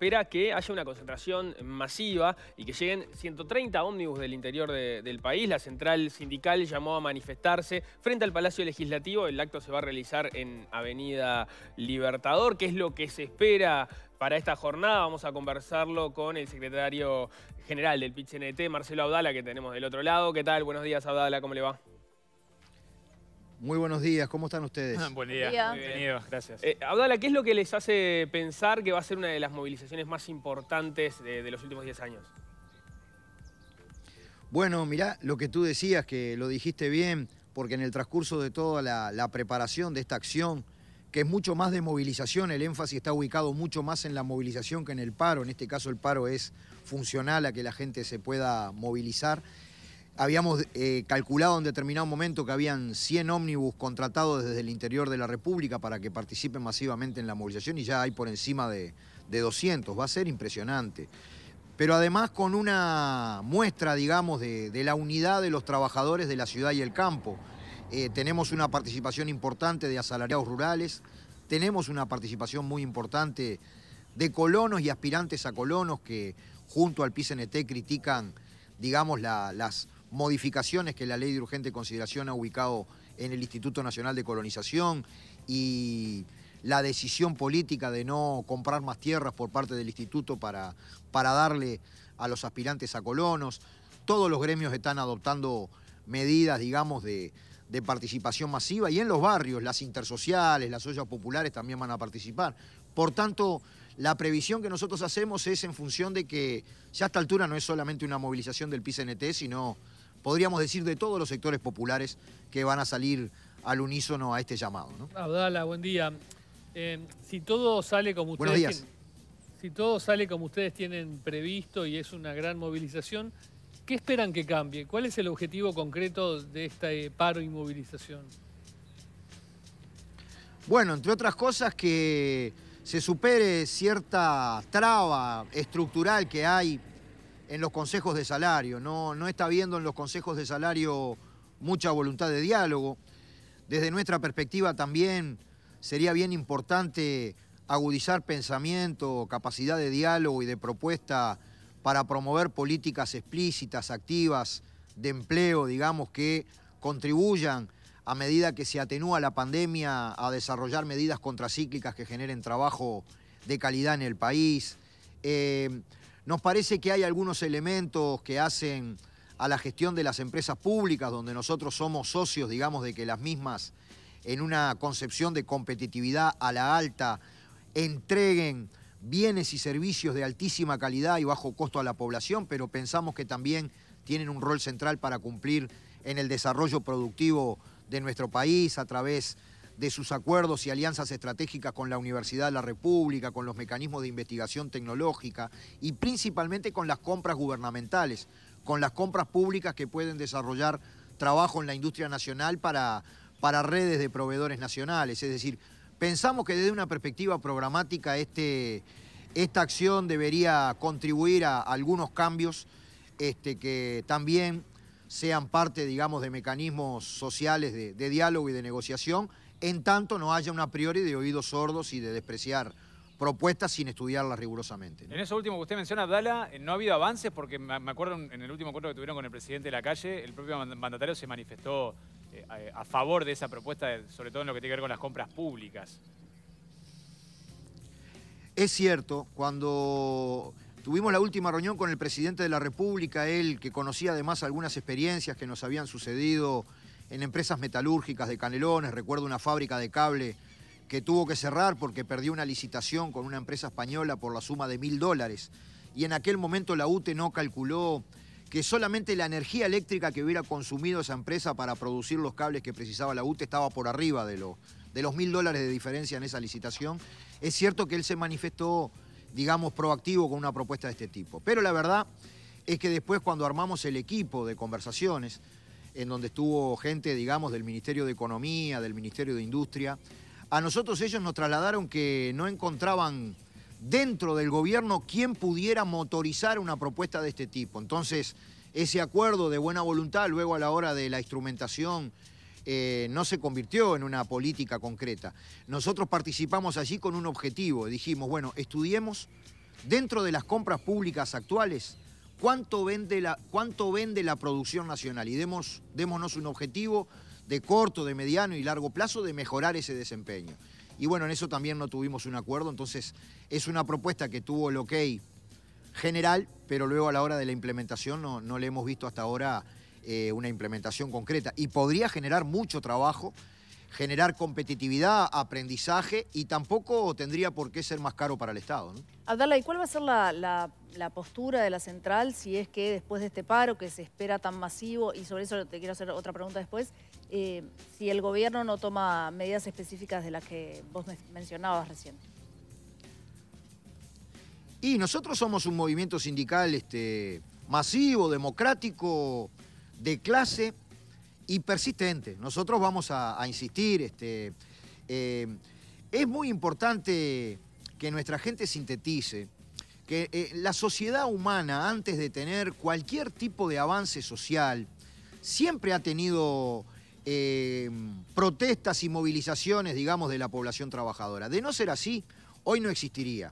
espera que haya una concentración masiva y que lleguen 130 ómnibus del interior del país. La central sindical llamó a manifestarse frente al Palacio Legislativo. El acto se va a realizar en Avenida Libertador, ¿Qué es lo que se espera para esta jornada. Vamos a conversarlo con el secretario general del pit Marcelo Abdala, que tenemos del otro lado. ¿Qué tal? Buenos días, Abdala, ¿cómo le va? Muy buenos días, ¿cómo están ustedes? buen día, bienvenidos, gracias. Eh, Abdala, ¿qué es lo que les hace pensar que va a ser una de las movilizaciones más importantes de, los últimos 10 años? Bueno, mirá, lo que tú decías, que lo dijiste bien, porque en el transcurso de toda la preparación de esta acción, que es mucho más de movilización, el énfasis está ubicado mucho más en la movilización que en el paro, en este caso el paro es funcional a que la gente se pueda movilizar, Habíamos eh, calculado en determinado momento que habían 100 ómnibus contratados desde el interior de la República para que participen masivamente en la movilización y ya hay por encima de, 200. Va a ser impresionante. Pero además con una muestra, digamos, de, la unidad de los trabajadores de la ciudad y el campo. Eh, tenemos una participación importante de asalariados rurales, tenemos una participación muy importante de colonos y aspirantes a colonos que junto al PCNT critican, digamos, las modificaciones que la ley de urgente consideración ha ubicado en el Instituto Nacional de Colonización y la decisión política de no comprar más tierras por parte del instituto para, para darle a los aspirantes a colonos. Todos los gremios están adoptando medidas, digamos, de, participación masiva y en los barrios, las intersociales, las ollas populares también van a participar. Por tanto, la previsión que nosotros hacemos es en función de que ya a esta altura no es solamente una movilización del PCNT, sino podríamos decir, de todos los sectores populares que van a salir al unísono a este llamado. ¿no? Abdala, buen día. Eh, si todo sale como ustedes si todo sale como ustedes tienen previsto y es una gran movilización, ¿qué esperan que cambie? ¿Cuál es el objetivo concreto de este paro y movilización? Bueno, entre otras cosas que se supere cierta traba estructural que hay en los consejos de salario, no, no está habiendo en los consejos de salario mucha voluntad de diálogo. Desde nuestra perspectiva también sería bien importante agudizar pensamiento, capacidad de diálogo y de propuesta para promover políticas explícitas, activas, de empleo, digamos, que contribuyan a medida que se atenúa la pandemia a desarrollar medidas contracíclicas que generen trabajo de calidad en el país. Eh, nos parece que hay algunos elementos que hacen a la gestión de las empresas públicas, donde nosotros somos socios, digamos, de que las mismas, en una concepción de competitividad a la alta, entreguen bienes y servicios de altísima calidad y bajo costo a la población, pero pensamos que también tienen un rol central para cumplir en el desarrollo productivo de nuestro país a través de sus acuerdos y alianzas estratégicas con la Universidad de la República, con los mecanismos de investigación tecnológica y principalmente con las compras gubernamentales, con las compras públicas que pueden desarrollar trabajo en la industria nacional para, redes de proveedores nacionales. Es decir, pensamos que desde una perspectiva programática este, esta acción debería contribuir a algunos cambios este, que también sean parte, digamos, de mecanismos sociales de diálogo y de negociación en tanto no haya una priori de oídos sordos y de despreciar propuestas sin estudiarlas rigurosamente. En eso último que usted menciona, Abdala, eh, no ha habido avances porque me acuerdo en el último encuentro que tuvieron con el presidente de la calle, el propio mandatario se manifestó eh, a favor de esa propuesta, sobre todo en lo que tiene que ver con las compras públicas. Es cierto, cuando tuvimos la última reunión con el presidente de la República, él que conocía además algunas experiencias que nos habían sucedido en empresas metalúrgicas de Canelones, recuerdo una fábrica de cable que tuvo que cerrar porque perdió una licitación con una empresa española por la suma de mil dólares. Y en aquel momento la UTE no calculó que solamente la energía eléctrica que hubiera consumido esa empresa para producir los cables que precisaba la UTE estaba por arriba de, lo, de los mil dólares de diferencia en esa licitación. Es cierto que él se manifestó, digamos, proactivo con una propuesta de este tipo. Pero la verdad es que después cuando armamos el equipo de conversaciones, en donde estuvo gente, digamos, del Ministerio de Economía, del Ministerio de Industria. A nosotros ellos nos trasladaron que no encontraban dentro del gobierno quien pudiera motorizar una propuesta de este tipo. Entonces, ese acuerdo de buena voluntad, luego a la hora de la instrumentación, eh, no se convirtió en una política concreta. Nosotros participamos allí con un objetivo. Dijimos, bueno, estudiemos dentro de las compras públicas actuales ¿Cuánto vende la, cuánto vende la producción nacional? Y demos, démonos un objetivo de corto, de mediano y largo plazo de mejorar ese desempeño. Y bueno, en eso también no tuvimos un acuerdo, entonces es una propuesta que tuvo el ok general, pero luego a la hora de la implementación no, no le hemos visto hasta ahora eh, una implementación concreta. Y podría generar mucho trabajo generar competitividad, aprendizaje y tampoco tendría por qué ser más caro para el Estado. ¿no? Abdala, ¿y cuál va a ser la, postura de la central si es que después de este paro que se espera tan masivo, y sobre eso te quiero hacer otra pregunta después, eh, si el gobierno no toma medidas específicas de las que vos mencionabas recién? Y nosotros somos un movimiento sindical este, masivo, democrático, de clase, y persistente. Nosotros vamos a, insistir. Este, eh, es muy importante que nuestra gente sintetice que eh, la sociedad humana, antes de tener cualquier tipo de avance social, siempre ha tenido eh, protestas y movilizaciones, digamos, de la población trabajadora. De no ser así, hoy no existiría.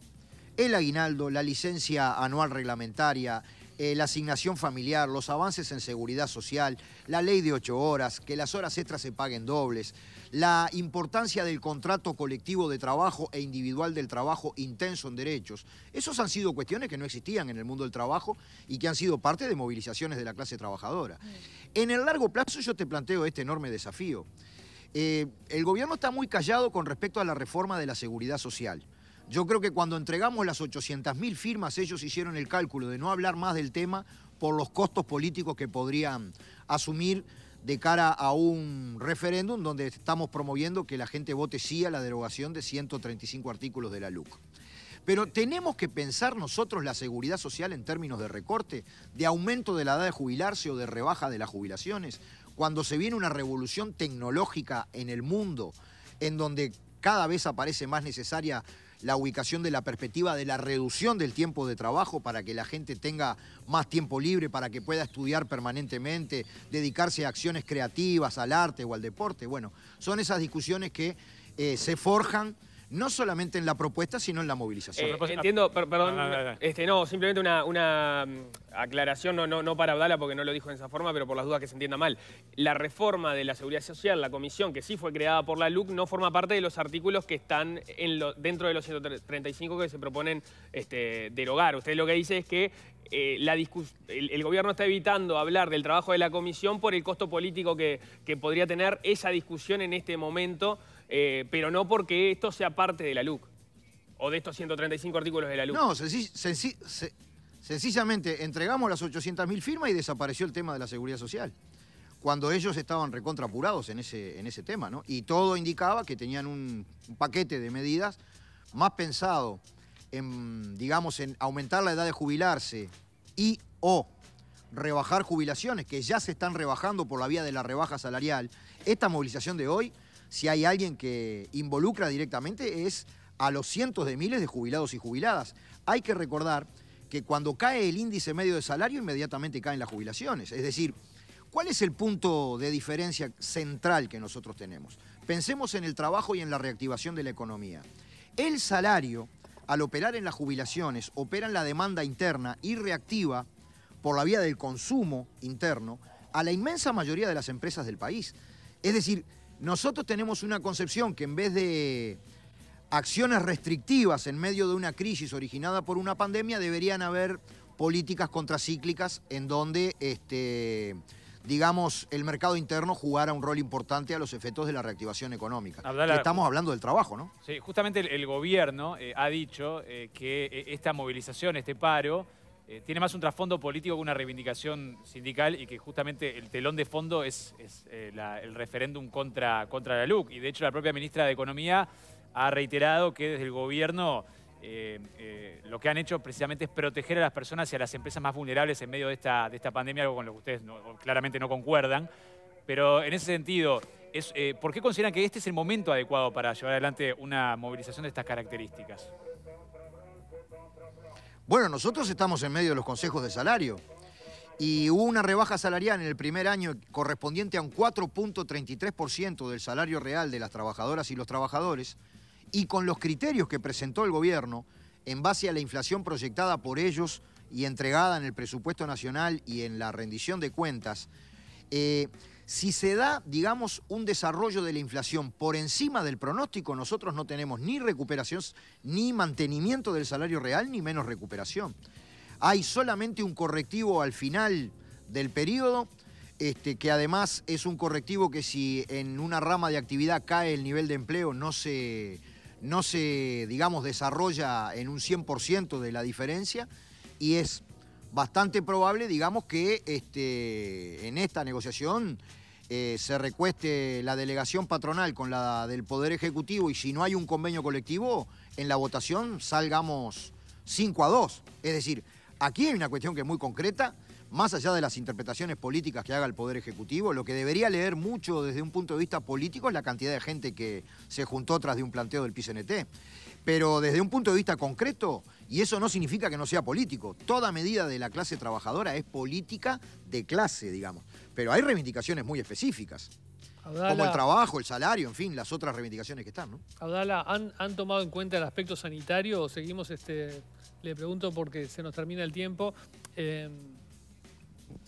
El aguinaldo, la licencia anual reglamentaria, eh, la asignación familiar, los avances en seguridad social, la ley de ocho horas, que las horas extras se paguen dobles, la importancia del contrato colectivo de trabajo e individual del trabajo intenso en derechos. Esos han sido cuestiones que no existían en el mundo del trabajo y que han sido parte de movilizaciones de la clase trabajadora. Mm. En el largo plazo yo te planteo este enorme desafío. Eh, el gobierno está muy callado con respecto a la reforma de la seguridad social. Yo creo que cuando entregamos las 800.000 firmas, ellos hicieron el cálculo de no hablar más del tema por los costos políticos que podrían asumir de cara a un referéndum donde estamos promoviendo que la gente vote sí a la derogación de 135 artículos de la LUC. Pero tenemos que pensar nosotros la seguridad social en términos de recorte, de aumento de la edad de jubilarse o de rebaja de las jubilaciones, cuando se viene una revolución tecnológica en el mundo, en donde cada vez aparece más necesaria la ubicación de la perspectiva de la reducción del tiempo de trabajo para que la gente tenga más tiempo libre, para que pueda estudiar permanentemente, dedicarse a acciones creativas, al arte o al deporte. Bueno, son esas discusiones que eh, se forjan no solamente en la propuesta, sino en la movilización. Eh, entiendo, perdón, no, ah, Este, no, simplemente una, una mm, aclaración, no, no, para Abdala porque no lo dijo en esa forma, pero por las dudas que se entienda mal. La reforma de la Seguridad Social, la comisión que sí fue creada por la LUC, no forma parte de los artículos que están en dentro de los 135 que se proponen este, derogar. Usted lo que dice es que eh, la el, gobierno está evitando hablar del trabajo de la comisión por el costo político que, que podría tener esa discusión en este momento eh, pero no porque esto sea parte de la LUC o de estos 135 artículos de la LUC. No, sencillamente entregamos las 800.000 firmas y desapareció el tema de la seguridad social cuando ellos estaban recontrapurados en ese, en ese tema, ¿no? Y todo indicaba que tenían un, un, paquete de medidas más pensado en, digamos, en aumentar la edad de jubilarse y o rebajar jubilaciones, que ya se están rebajando por la vía de la rebaja salarial. Esta movilización de hoy si hay alguien que involucra directamente es a los cientos de miles de jubilados y jubiladas. Hay que recordar que cuando cae el índice medio de salario, inmediatamente caen las jubilaciones. Es decir, ¿cuál es el punto de diferencia central que nosotros tenemos? Pensemos en el trabajo y en la reactivación de la economía. El salario, al operar en las jubilaciones, opera en la demanda interna y reactiva por la vía del consumo interno a la inmensa mayoría de las empresas del país. Es decir, nosotros tenemos una concepción que en vez de acciones restrictivas en medio de una crisis originada por una pandemia, deberían haber políticas contracíclicas en donde, este, digamos, el mercado interno jugara un rol importante a los efectos de la reactivación económica. estamos hablando del trabajo, ¿no? Sí, justamente el, gobierno eh, ha dicho eh, que eh, esta movilización, este paro, eh, tiene más un trasfondo político que una reivindicación sindical y que justamente el telón de fondo es, eh, el referéndum contra, contra la LUC. Y de hecho la propia ministra de Economía ha reiterado que desde el gobierno eh, lo que han hecho precisamente es proteger a las personas y a las empresas más vulnerables en medio de esta, esta pandemia, algo con lo que ustedes claramente no concuerdan. Pero en ese sentido, es, ¿por qué consideran que este es el momento adecuado para llevar adelante una movilización de estas características? Bueno, nosotros estamos en medio de los consejos de salario y hubo una rebaja salarial en el primer año correspondiente a un 4.33% del salario real de las trabajadoras y los trabajadores, y con los criterios que presentó el gobierno en base a la inflación proyectada por ellos y entregada en el presupuesto nacional y en la rendición de cuentas, eh, si se da, digamos, un desarrollo de la inflación por encima del pronóstico, nosotros no tenemos ni recuperación, ni mantenimiento del salario real, ni menos recuperación. Hay solamente un correctivo al final del periodo, este, que además es un correctivo que si en una rama de actividad cae el nivel de empleo, no se, no se digamos, desarrolla en un 100% de la diferencia y es bastante probable, digamos, que este, en esta negociación eh, se recueste la delegación patronal con la del Poder Ejecutivo y si no hay un convenio colectivo, en la votación salgamos 5 a 2. Es decir, aquí hay una cuestión que es muy concreta, más allá de las interpretaciones políticas que haga el Poder Ejecutivo, lo que debería leer mucho desde un punto de vista político es la cantidad de gente que se juntó tras de un planteo del PCNT. Pero desde un punto de vista concreto, y eso no significa que no sea político. Toda medida de la clase trabajadora es política de clase, digamos. Pero hay reivindicaciones muy específicas. como el trabajo, el salario, en fin, las otras reivindicaciones que están, ¿no? ¿han, tomado en cuenta el aspecto sanitario? seguimos, este, le pregunto porque se nos termina el tiempo. Em,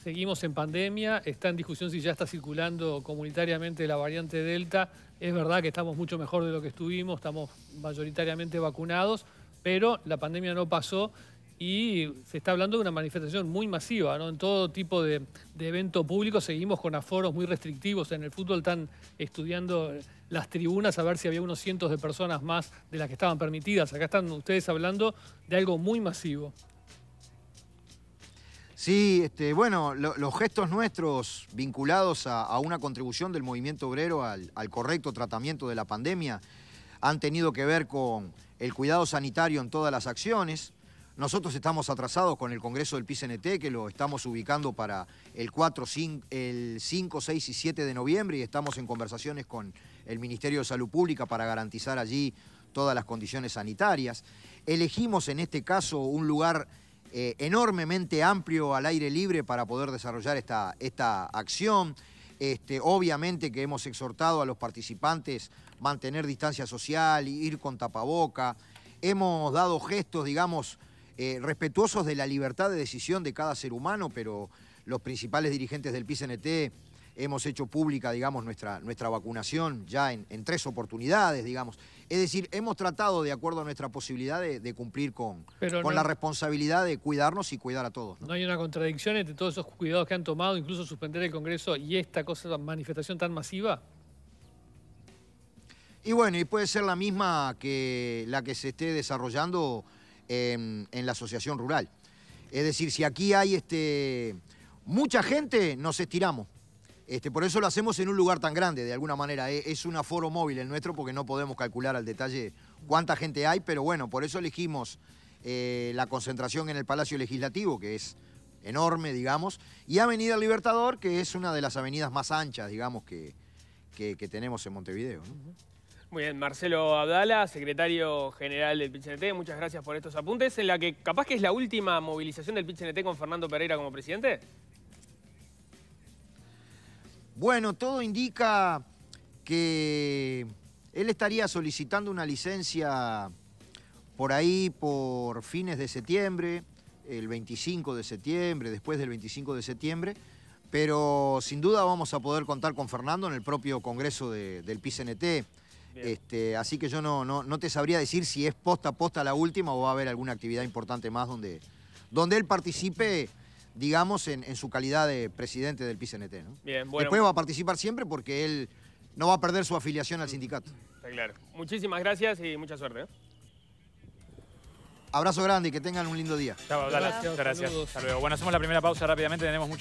seguimos en pandemia, está en discusión si ya está circulando comunitariamente la variante Delta. Es verdad que estamos mucho mejor de lo que estuvimos, estamos mayoritariamente vacunados pero la pandemia no pasó y se está hablando de una manifestación muy masiva, ¿no? En todo tipo de, evento público seguimos con aforos muy restrictivos. En el fútbol están estudiando las tribunas a ver si había unos cientos de personas más de las que estaban permitidas. Acá están ustedes hablando de algo muy masivo. Sí, este, bueno, los gestos nuestros vinculados a, una contribución del movimiento obrero al correcto tratamiento de la pandemia han tenido que ver con el cuidado sanitario en todas las acciones. Nosotros estamos atrasados con el Congreso del PICNT, que lo estamos ubicando para el 4, 5, el 6 y 7 de noviembre y estamos en conversaciones con el Ministerio de Salud Pública para garantizar allí todas las condiciones sanitarias. Elegimos en este caso un lugar eh, enormemente amplio al aire libre para poder desarrollar esta, esta acción. Este, obviamente que hemos exhortado a los participantes mantener distancia social, ir con tapaboca. Hemos dado gestos, digamos, eh, respetuosos de la libertad de decisión de cada ser humano, pero los principales dirigentes del PCNT hemos hecho pública, digamos, nuestra, nuestra vacunación ya en, tres oportunidades, digamos. Es decir, hemos tratado, de acuerdo a nuestra posibilidad, de, cumplir con, con la responsabilidad de cuidarnos y cuidar a todos. ¿no? hay una contradicción entre todos esos cuidados que han tomado, incluso suspender el Congreso y esta cosa, manifestación tan masiva? Y bueno, y puede ser la misma que la que se esté desarrollando en, la asociación rural. Es decir, si aquí hay este, mucha gente, nos estiramos. Este, por eso lo hacemos en un lugar tan grande, de alguna manera. E, es un aforo móvil el nuestro porque no podemos calcular al detalle cuánta gente hay, pero bueno, por eso elegimos eh, la concentración en el Palacio Legislativo, que es enorme, digamos, y Avenida Libertador, que es una de las avenidas más anchas, digamos, que, tenemos en Montevideo. Muy bien, Marcelo Abdala, secretario general del Pichinete. muchas gracias por estos apuntes, en la que capaz que es la última movilización del Pichinete con Fernando Pereira como presidente. Bueno, todo indica que él estaría solicitando una licencia por ahí por fines de septiembre, el 25 de septiembre, después del 25 de septiembre, pero sin duda vamos a poder contar con Fernando en el propio congreso del PCNT. Este, así que yo no, no, te sabría decir si es posta posta la última o va a haber alguna actividad importante más donde, donde él participe digamos, en, su calidad de presidente del PCNT. ¿no? Después va a participar siempre porque él no va a perder su afiliación al sindicato. Está claro. Muchísimas gracias y mucha suerte. ¿eh? Abrazo grande y que tengan un lindo día. Chao, Gracias. Bueno, hacemos la primera pausa rápidamente. Tenemos